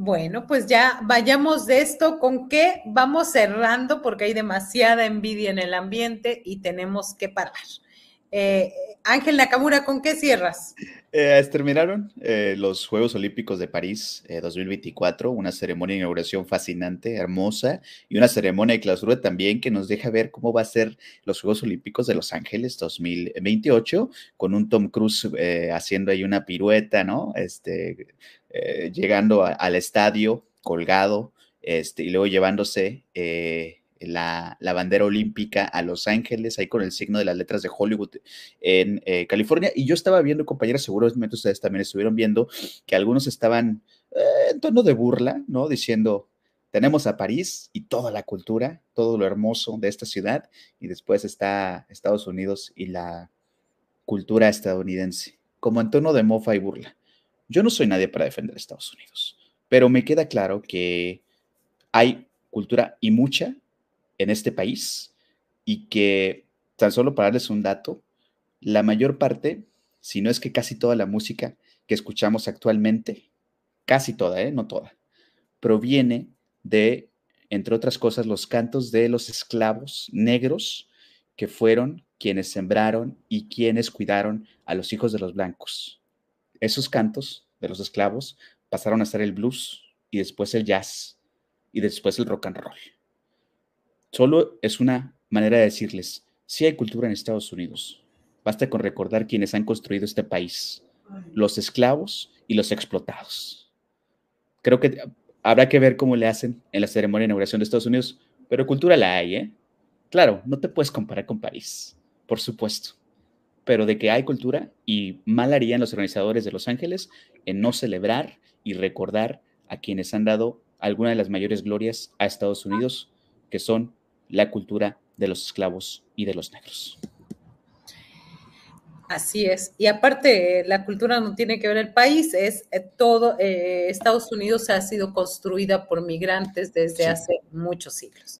Bueno, pues ya vayamos de esto con qué vamos cerrando porque hay demasiada envidia en el ambiente y tenemos que parar. Eh, Ángel Nakamura, ¿con qué cierras? Eh, terminaron eh, los Juegos Olímpicos de París 2024, eh, una ceremonia de inauguración fascinante, hermosa, y una ceremonia de clausura también que nos deja ver cómo va a ser los Juegos Olímpicos de Los Ángeles 2028, con un Tom Cruise haciendo ahí una pirueta, ¿no? Este, llegando al estadio colgado, este, y luego llevándose la, bandera olímpica a Los Ángeles, ahí con el signo de las letras de Hollywood en eh, California. Y yo estaba viendo, compañeras, seguramente ustedes también estuvieron viendo, que algunos estaban eh, en tono de burla, ¿no? Diciendo, tenemos a París y toda la cultura, todo lo hermoso de esta ciudad, y después está Estados Unidos y la cultura estadounidense, como en tono de mofa y burla. Yo no soy nadie para defender Estados Unidos, pero me queda claro que hay cultura y mucha en este país y que, tan solo para darles un dato, la mayor parte, si no es que casi toda la música que escuchamos actualmente, casi toda, ¿eh? no toda, proviene de, entre otras cosas, los cantos de los esclavos negros que fueron quienes sembraron y quienes cuidaron a los hijos de los blancos. Esos cantos de los esclavos pasaron a ser el blues y después el jazz y después el rock and roll. Solo es una manera de decirles, si hay cultura en Estados Unidos. Basta con recordar quienes han construido este país, los esclavos y los explotados. Creo que habrá que ver cómo le hacen en la ceremonia de inauguración de Estados Unidos, pero cultura la hay, ¿eh? Claro, no te puedes comparar con París, por supuesto. Pero de que hay cultura y mal harían los organizadores de Los Ángeles en no celebrar y recordar a quienes han dado alguna de las mayores glorias a Estados Unidos, que son la cultura de los esclavos y de los negros. Así es. Y aparte, la cultura no tiene que ver el país, es eh, todo, eh, Estados Unidos ha sido construida por migrantes desde hace muchos siglos.